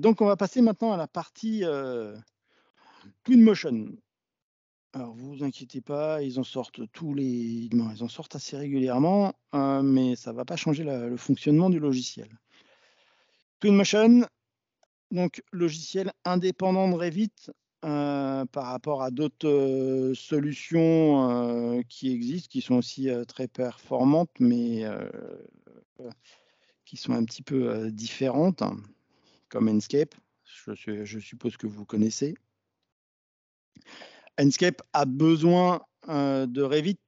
donc, on va passer maintenant à la partie euh, Twinmotion. Alors, vous, vous inquiétez pas, ils en sortent tous les, ils en sortent assez régulièrement, hein, mais ça ne va pas changer le fonctionnement du logiciel. Twinmotion, donc logiciel indépendant de Revit euh, par rapport à d'autres euh, solutions qui existent, qui sont aussi très performantes, mais qui sont un petit peu différentes comme Enscape. Je, je suppose que vous connaissez. Enscape a besoin euh, de Revit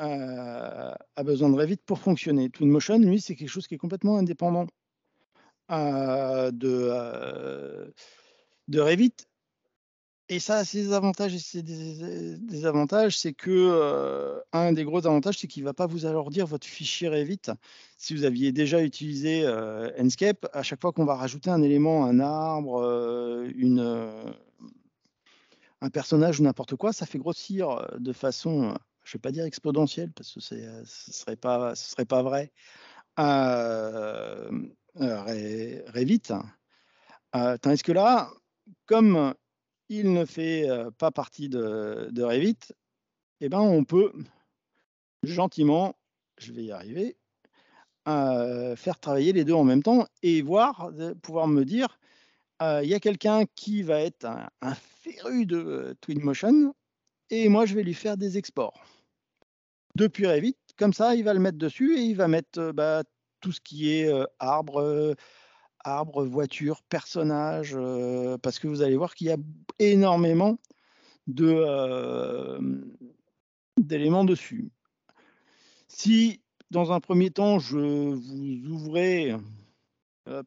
euh, a besoin de Revit pour fonctionner. Twinmotion, lui, c'est quelque chose qui est complètement indépendant euh, de, de Revit et ça c'est ses avantages et des désavantages. C'est que un des gros avantages, c'est qu'il ne va pas vous alourdir votre fichier Revit. Si vous aviez déjà utilisé Enscape, à chaque fois qu'on va rajouter un élément, un arbre, une, un personnage ou n'importe quoi, ça fait grossir de façon, je ne vais pas dire exponentielle, parce que ce ne serait, pas, ce serait pas vrai, Revit. tandis que là, comme il ne fait euh, pas partie de, Revit, eh ben on peut gentiment, je vais y arriver, euh, faire travailler les deux en même temps et voir, euh, pouvoir me dire, il y a quelqu'un qui va être un, féru de Twinmotion et moi je vais lui faire des exports depuis Revit. Comme ça, il va le mettre dessus et il va mettre bah, tout ce qui est arbre, arbre, voiture, personnage, parce que vous allez voir qu'il y a énormément de, d'éléments dessus. Si, dans un premier temps, je vous ouvrez là,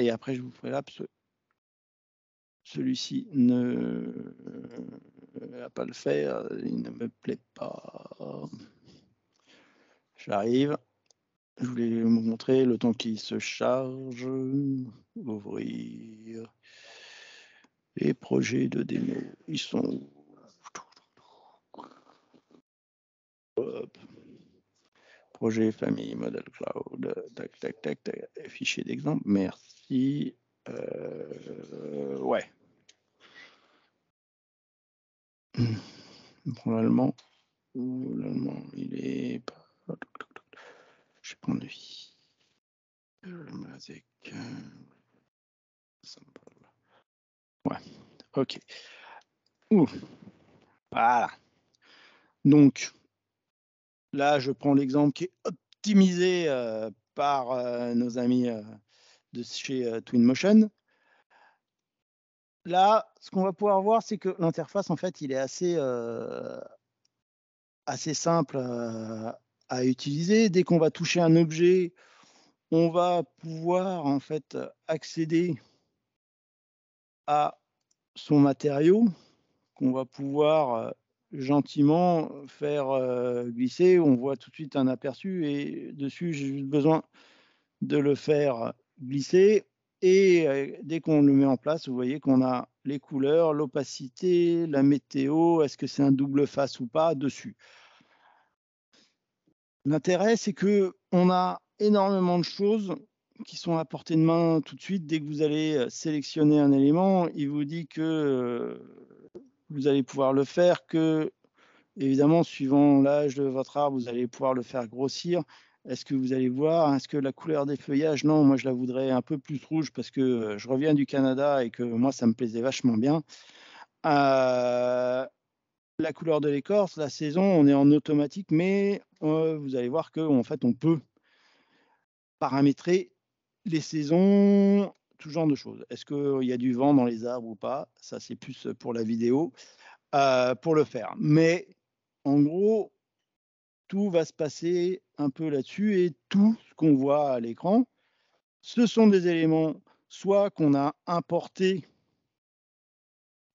et après je vous ferai là, celui-ci ne va pas le faire, il ne me plaît pas. J'arrive. Je voulais vous montrer le temps qui se charge. Ouvrir. Les projets de démo, ils sont. Projet famille model cloud. Tac, tac, tac, tac. Fichier d'exemple. Merci. Euh, ouais. Bon l'allemand, l'allemand, il est pas. Je lui. Symbole. Euh, euh, ouais, ok. Voilà. Donc, là, je prends l'exemple qui est optimisé euh, par nos amis de chez Twinmotion. Là, ce qu'on va pouvoir voir, c'est que l'interface, en fait, il est assez, assez simple à utiliser. Dès qu'on va toucher un objet, on va pouvoir en fait accéder à son matériau qu'on va pouvoir euh, gentiment faire euh, glisser. On voit tout de suite un aperçu et dessus, j'ai juste besoin de le faire glisser. Et euh, dès qu'on le met en place, vous voyez qu'on a les couleurs, l'opacité, la météo, est-ce que c'est un double face ou pas dessus. L'intérêt, c'est que on a énormément de choses qui sont à portée de main tout de suite. Dès que vous allez euh, sélectionner un élément, il vous dit que euh, vous allez pouvoir le faire, que évidemment, suivant l'âge de votre arbre, vous allez pouvoir le faire grossir. Est-ce que vous allez voir Est-ce que la couleur des feuillages Non, moi je la voudrais un peu plus rouge parce que euh, je reviens du Canada et que moi ça me plaisait vachement bien la couleur de l'écorce, la saison, on est en automatique, mais euh, vous allez voir que en fait, on peut paramétrer les saisons, tout genre de choses. Est-ce qu'il y a du vent dans les arbres ou pas Ça, c'est plus pour la vidéo, euh, pour le faire. Mais en gros, tout va se passer un peu là-dessus et tout ce qu'on voit à l'écran, ce sont des éléments soit qu'on a importé,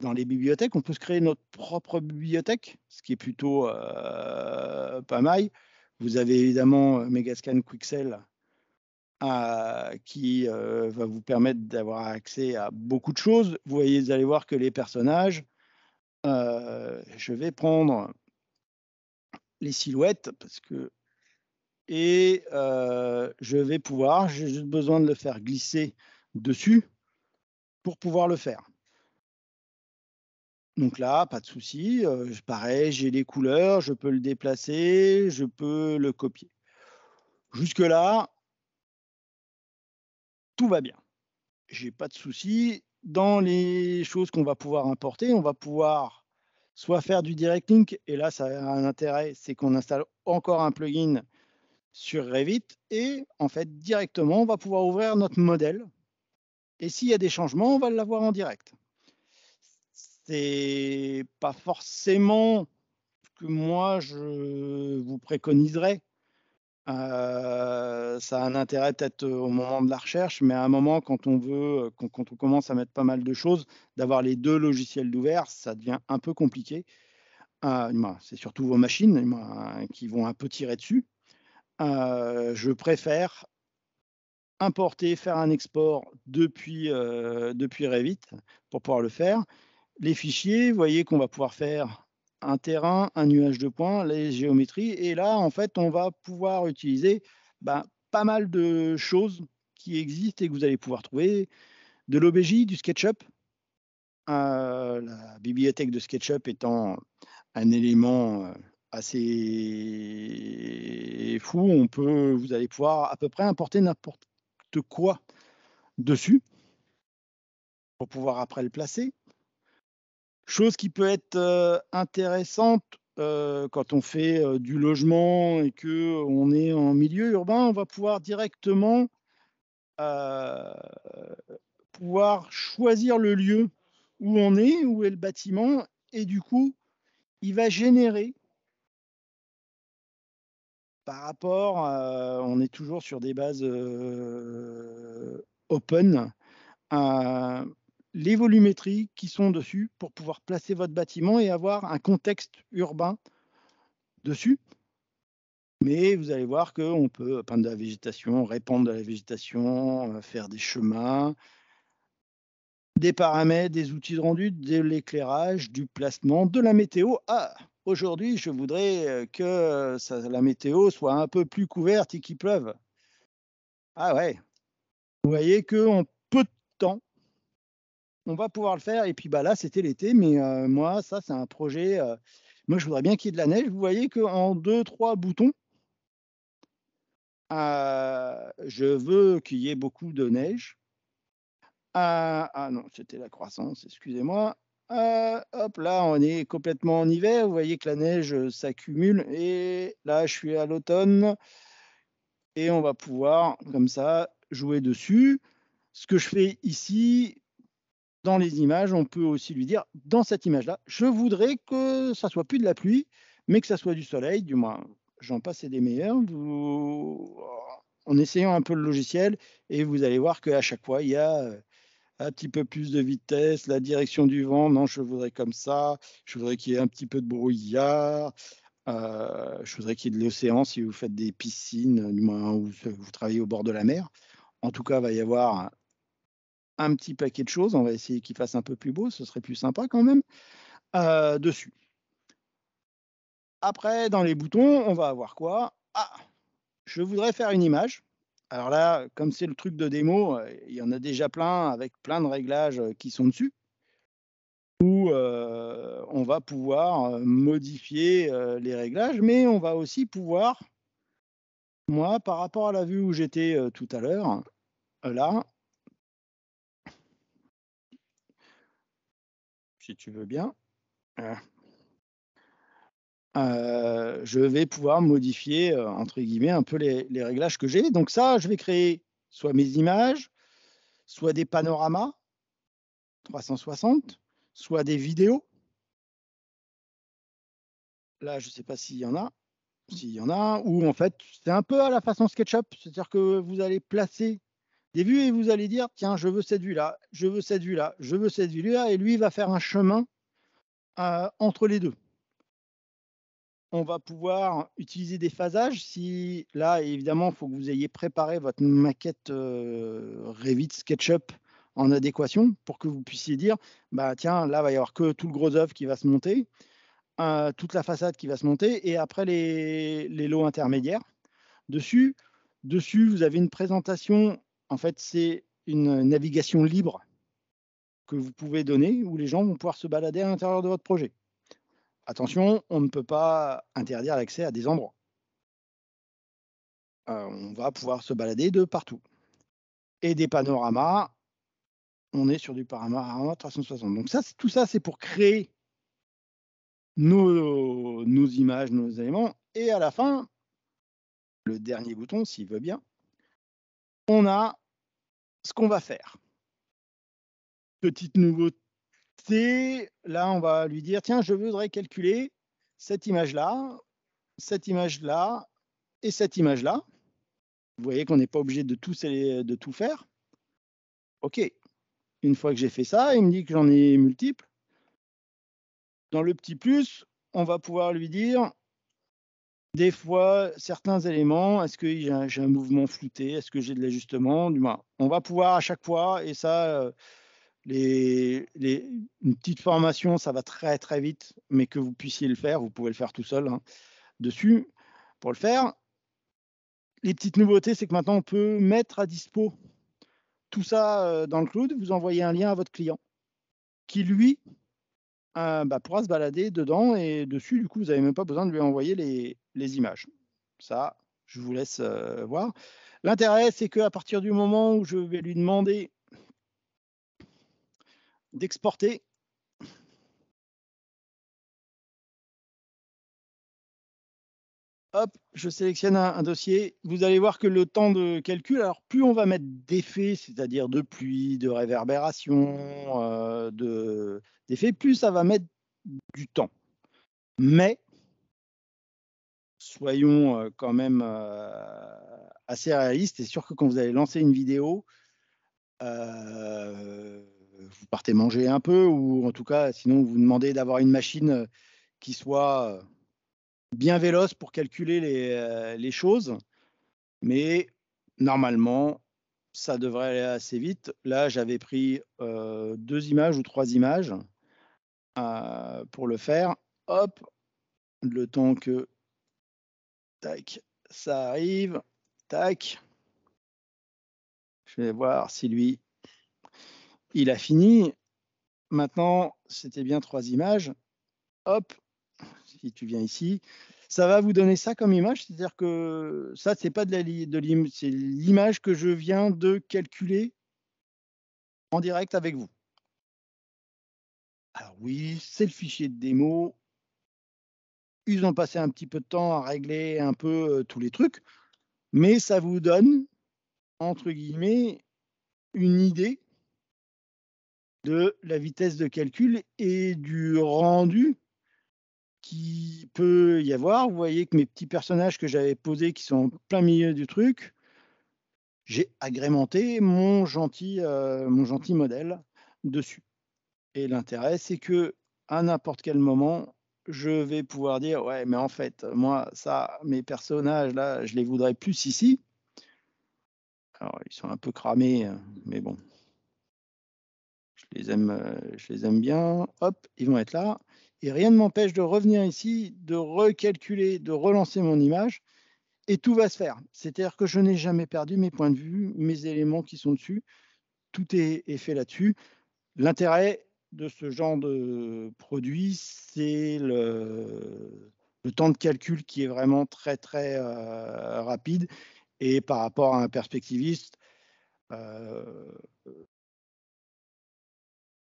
dans les bibliothèques, on peut se créer notre propre bibliothèque, ce qui est plutôt euh, pas mal. Vous avez évidemment euh, Megascan Quixel euh, qui va vous permettre d'avoir accès à beaucoup de choses. Vous, voyez, vous allez voir que les personnages, je vais prendre les silhouettes parce que et je vais pouvoir, j'ai juste besoin de le faire glisser dessus pour pouvoir le faire. Donc là, pas de souci. pareil, j'ai les couleurs, je peux le déplacer, je peux le copier. Jusque-là, tout va bien. J'ai pas de souci. Dans les choses qu'on va pouvoir importer, on va pouvoir soit faire du direct link, et là, ça a un intérêt, c'est qu'on installe encore un plugin sur Revit, et en fait, directement, on va pouvoir ouvrir notre modèle. Et s'il y a des changements, on va l'avoir en direct c'est pas forcément ce que moi je vous préconiserais. Euh, ça a un intérêt peut-être au moment de la recherche, mais à un moment, quand on veut, euh, quand, on commence à mettre pas mal de choses, d'avoir les deux logiciels d'ouvert, ça devient un peu compliqué. Euh, c'est surtout vos machines hein, qui vont un peu tirer dessus. je préfère importer, faire un export depuis, depuis Revit pour pouvoir le faire les fichiers, vous voyez qu'on va pouvoir faire un terrain, un nuage de points, les géométries. Et là, en fait, on va pouvoir utiliser ben, pas mal de choses qui existent et que vous allez pouvoir trouver. De l'OBJ, du SketchUp. Euh, la bibliothèque de SketchUp étant un élément euh, assez fou, on peut, vous allez pouvoir à peu près importer n'importe quoi dessus pour pouvoir après le placer. Chose qui peut être euh, intéressante euh, quand on fait euh, du logement et que on est en milieu urbain, on va pouvoir directement pouvoir choisir le lieu où on est, où est le bâtiment, et du coup, il va générer par rapport, à, on est toujours sur des bases open, les volumétries qui sont dessus pour pouvoir placer votre bâtiment et avoir un contexte urbain dessus. Mais vous allez voir qu'on peut peindre de la végétation, répandre de la végétation, euh, faire des chemins, des paramètres, des outils de rendu, de l'éclairage, du placement, de la météo. Ah, aujourd'hui, je voudrais euh, que euh, la météo soit un peu plus couverte et qu'il pleuve. Ah ouais. Vous voyez qu'on peut on va pouvoir le faire. Et puis bah, là, c'était l'été, mais euh, moi, ça, c'est un projet. Euh, moi, je voudrais bien qu'il y ait de la neige. Vous voyez qu'en deux, trois boutons, euh, je veux qu'il y ait beaucoup de neige. ah, ah non, c'était la croissance, excusez-moi. hop, là, on est complètement en hiver. Vous voyez que la neige s'accumule. Et là, je suis à l'automne. Et on va pouvoir, comme ça, jouer dessus. Ce que je fais ici, dans les images, on peut aussi lui dire dans cette image-là, je voudrais que ça soit plus de la pluie, mais que ça soit du soleil, du moins j'en passe et des meilleurs. En essayant un peu le logiciel, et vous allez voir qu'à chaque fois, il y a euh, un petit peu plus de vitesse, la direction du vent, non, je voudrais comme ça, je voudrais qu'il y ait un petit peu de brouillard, euh, je voudrais qu'il y ait de l'océan si vous faites des piscines, du moins, ou vous travaillez au bord de la mer. En tout cas, il va y avoir petit paquet de choses. On va essayer qu'il fasse un peu plus beau, ce serait plus sympa quand même, euh, dessus. Après, dans les boutons, on va avoir quoi Ah, je voudrais faire une image. Alors là, comme c'est le truc de démo, euh, il y en a déjà plein avec plein de réglages euh, qui sont dessus, où on va pouvoir modifier les réglages, mais on va aussi pouvoir, moi, par rapport à la vue où j'étais tout à l'heure, là, si tu veux bien, euh, euh, je vais pouvoir modifier, euh, entre guillemets, un peu les, les réglages que j'ai. Donc ça, je vais créer soit mes images, soit des panoramas 360, soit des vidéos. Là, je ne sais pas s'il y en a. S'il y en a, ou en fait, c'est un peu à la façon SketchUp, c'est-à-dire que vous allez placer des vues et vous allez dire tiens, je veux cette vue-là, je veux cette vue-là, je veux cette vue-là, et lui va faire un chemin euh, entre les deux. On va pouvoir utiliser des phasages si là, évidemment, il faut que vous ayez préparé votre maquette euh, Revit SketchUp en adéquation pour que vous puissiez dire bah tiens, là, il va y avoir que tout le gros œuvre qui va se monter, euh, toute la façade qui va se monter, et après les, lots intermédiaires. Dessus, dessus, vous avez une présentation en fait, c'est une navigation libre que vous pouvez donner où les gens vont pouvoir se balader à l'intérieur de votre projet. Attention, on ne peut pas interdire l'accès à des endroits. Euh, on va pouvoir se balader de partout. Et des panoramas, on est sur du panorama 360. Donc ça, tout ça, c'est pour créer nos, nos images, nos éléments. Et à la fin, le dernier bouton, s'il veut bien, on a ce qu'on va faire. Petite nouveauté, là on va lui dire, tiens, je voudrais calculer cette image-là, cette image-là et cette image-là. Vous voyez qu'on n'est pas obligé de tout, de tout faire. OK, une fois que j'ai fait ça, il me dit que j'en ai multiples. Dans le petit plus, on va pouvoir lui dire, des fois certains éléments. Est-ce que j'ai un, mouvement flouté Est-ce que j'ai de l'ajustement Du on va pouvoir à chaque fois, et ça, euh, les, une petite formation, ça va très très vite, mais que vous puissiez le faire, vous pouvez le faire tout seul hein, dessus pour le faire. Les petites nouveautés, c'est que maintenant on peut mettre à dispo tout ça euh, dans le cloud. Vous envoyez un lien à votre client qui lui euh, bah, pourra se balader dedans et dessus. Du coup, vous n'avez même pas besoin de lui envoyer les, les images. Ça, je vous laisse euh, voir. L'intérêt, c'est qu'à partir du moment où je vais lui demander d'exporter, hop, je sélectionne un, dossier. Vous allez voir que le temps de calcul, alors plus on va mettre d'effets, c'est-à-dire de pluie, de réverbération, euh, d'effets, plus ça va mettre du temps. Mais soyons euh, quand même euh, assez réalistes. et sûr que quand vous allez lancer une vidéo, euh, vous partez manger un peu, ou en tout cas, sinon vous demandez d'avoir une machine qui soit bien véloce pour calculer les, choses. Mais normalement, ça devrait aller assez vite. Là, j'avais pris deux images ou trois images pour le faire. Hop, le temps que Tac, ça arrive. Tac. Je vais voir si lui, il a fini. Maintenant, c'était bien trois images. Hop, si tu viens ici, ça va vous donner ça comme image. C'est-à-dire que ça, c'est pas de l'image l'image que je viens de calculer en direct avec vous. Alors oui, c'est le fichier de démo. Ils ont passé un petit peu de temps à régler un peu euh, tous les trucs, mais ça vous donne, entre guillemets, une idée de la vitesse de calcul et du rendu qui peut y avoir. Vous voyez que mes petits personnages que j'avais posés, qui sont en plein milieu du truc, j'ai agrémenté mon gentil, euh, mon gentil modèle dessus. Et l'intérêt, c'est que à n'importe quel moment, je vais pouvoir dire ouais, mais en fait, moi, ça, mes personnages là, je les voudrais plus ici. Alors, ils sont un peu cramés, euh, mais bon, je les aime, euh, je les aime bien. Hop, ils vont être là. Et rien ne m'empêche de revenir ici, de recalculer, de relancer mon image, et tout va se faire. C'est-à-dire que je n'ai jamais perdu mes points de vue, mes éléments qui sont dessus. Tout est, est fait là-dessus. L'intérêt, de ce genre de produit, c'est le, temps de calcul qui est vraiment très très euh, rapide. Et par rapport à un perspectiviste, euh,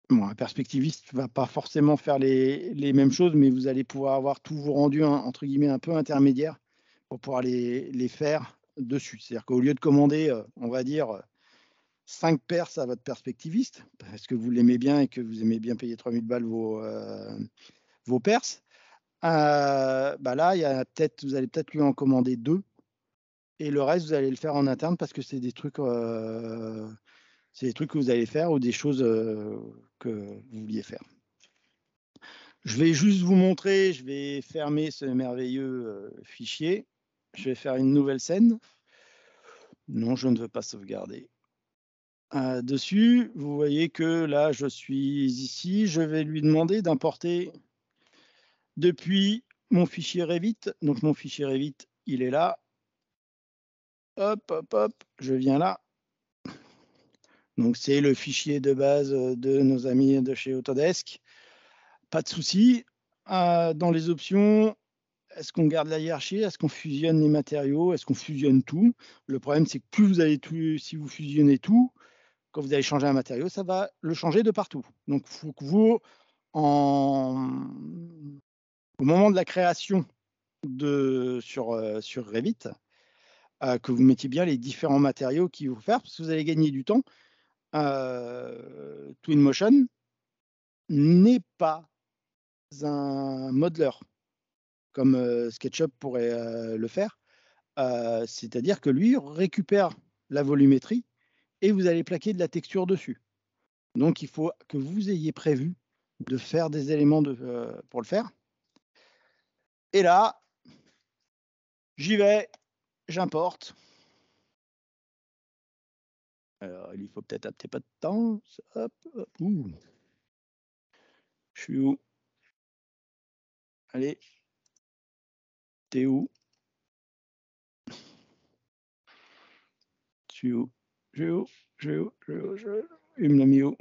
bon, un perspectiviste ne va pas forcément faire les, les, mêmes choses, mais vous allez pouvoir avoir tous vos rendus un, hein, entre guillemets un peu intermédiaires pour pouvoir les, les faire dessus. C'est-à-dire qu'au lieu de commander, euh, on va dire, 5 perses à votre perspectiviste, parce que vous l'aimez bien et que vous aimez bien payer 3000 balles vos, euh, vos perses, euh, bah là, y a vous allez peut-être lui en commander deux. Et le reste, vous allez le faire en interne parce que c'est des trucs, euh, c'est des trucs que vous allez faire ou des choses que vous vouliez faire. Je vais juste vous montrer, je vais fermer ce merveilleux fichier. Je vais faire une nouvelle scène. Non, je ne veux pas sauvegarder dessus. Vous voyez que là, je suis ici. Je vais lui demander d'importer depuis mon fichier Revit. Donc, mon fichier Revit, il est là. Hop, hop, hop, je viens là. Donc, c'est le fichier de base euh, de nos amis de chez Autodesk. Pas de souci. Euh, dans les options, est-ce qu'on garde la hiérarchie Est-ce qu'on fusionne les matériaux Est-ce qu'on fusionne tout Le problème, c'est que plus vous allez tout, si vous fusionnez tout, quand vous allez changer un matériau, ça va le changer de partout. Donc, il faut que vous, en... au moment de la création de, sur, euh, Revit, euh, que vous mettiez bien les différents matériaux qui vous faire, parce que vous allez gagner du temps. Euh, Twinmotion n'est pas un modeler comme SketchUp pourrait le faire. C'est-à-dire que lui récupère la volumétrie et vous allez plaquer de la texture dessus. Donc il faut que vous ayez prévu de faire des éléments euh, pour le faire. Et là, j'y vais, j'importe. Alors, il faut peut-être adapter pas de temps. Hop, Je suis où Allez. T'es où Je suis où je vais où Je vais où Je où, Il me l'a mis où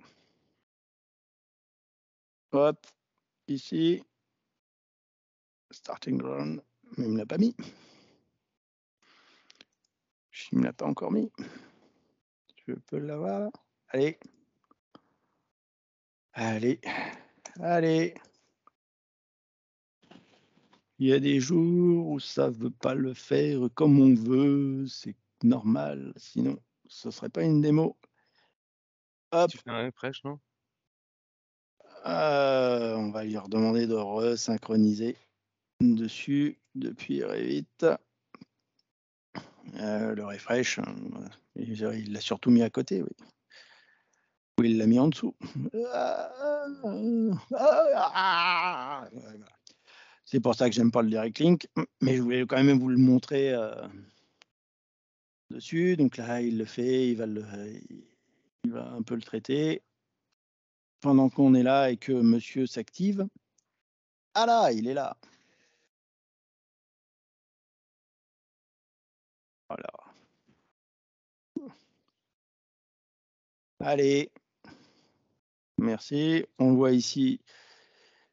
Hop, ici. Starting ground, mais il me l'a pas mis. Il me l'a pas encore mis. Je peux l'avoir. Allez. Allez. Allez. Il y a des jours où ça ne veut pas le faire comme on veut, c'est normal, sinon ce serait pas une démo. Tu fais un refresh, non euh, On va lui redemander de resynchroniser dessus depuis Revit. Euh, le refresh, euh, il l'a surtout mis à côté, oui. Ou il l'a mis en dessous. C'est pour ça que j'aime pas le direct link, mais je voulais quand même vous le montrer dessus. Donc là, il le fait, il va, le, il va un peu le traiter. Pendant qu'on est là et que monsieur s'active. Ah là, il est là. Voilà. Allez. Merci. On voit ici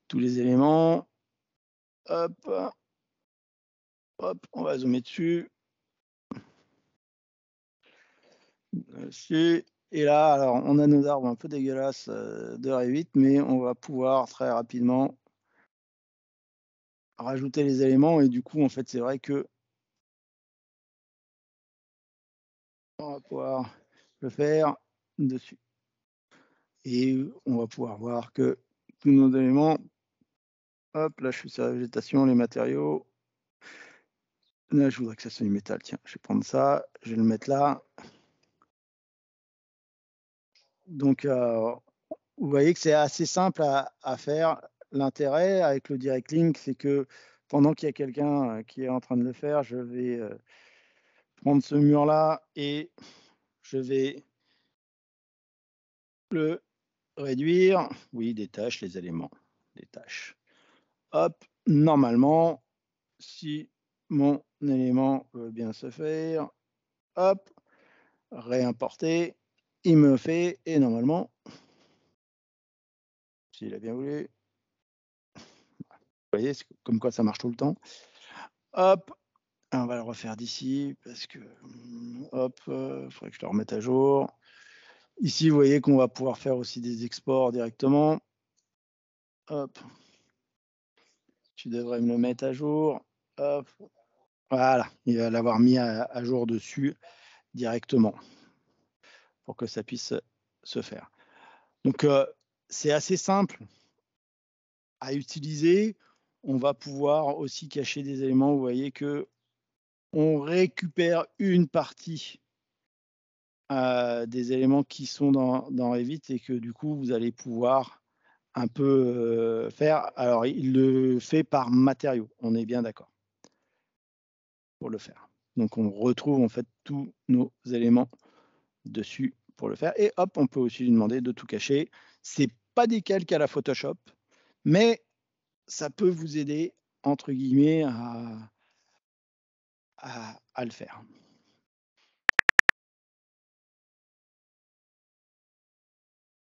tous les éléments. Hop. Hop, on va zoomer dessus. Euh, Et là, alors, on a nos arbres un peu dégueulasses euh, de ré 8, mais on va pouvoir très rapidement rajouter les éléments. Et du coup, en fait, c'est vrai que on va pouvoir le faire dessus. Et on va pouvoir voir que tous nos éléments, hop, là, je suis sur la végétation, les matériaux. Là, je voudrais que ça soit du métal. Tiens, je vais prendre ça, je vais le mettre là. Donc, euh, vous voyez que c'est assez simple à, faire. L'intérêt avec le direct link, c'est que pendant qu'il y a quelqu'un euh, qui est en train de le faire, je vais euh, prendre ce mur-là et je vais le réduire. Oui, détache les éléments. Détache. Hop, normalement, si mon élément veut bien se faire, hop, réimporter il me fait, et normalement, s'il a bien voulu, vous voyez, comme quoi ça marche tout le temps. Hop, on va le refaire d'ici, parce que, hmm, hop, il euh, faudrait que je le remette à jour. Ici, vous voyez qu'on va pouvoir faire aussi des exports directement. Hop. Tu devrais me le mettre à jour. Voilà, il va l'avoir mis à jour dessus directement pour que ça puisse se faire. Donc, euh, c'est assez simple à utiliser. On va pouvoir aussi cacher des éléments. Vous voyez que on récupère une partie euh, des éléments qui sont dans, Revit et que du coup, vous allez pouvoir un peu euh, faire. Alors, il le fait par matériaux. On est bien d'accord pour le faire. Donc, on retrouve en fait tous nos éléments dessus pour le faire. Et hop, on peut aussi lui demander de tout cacher. C'est pas des calques à la Photoshop, mais ça peut vous aider, entre guillemets, à, à le faire.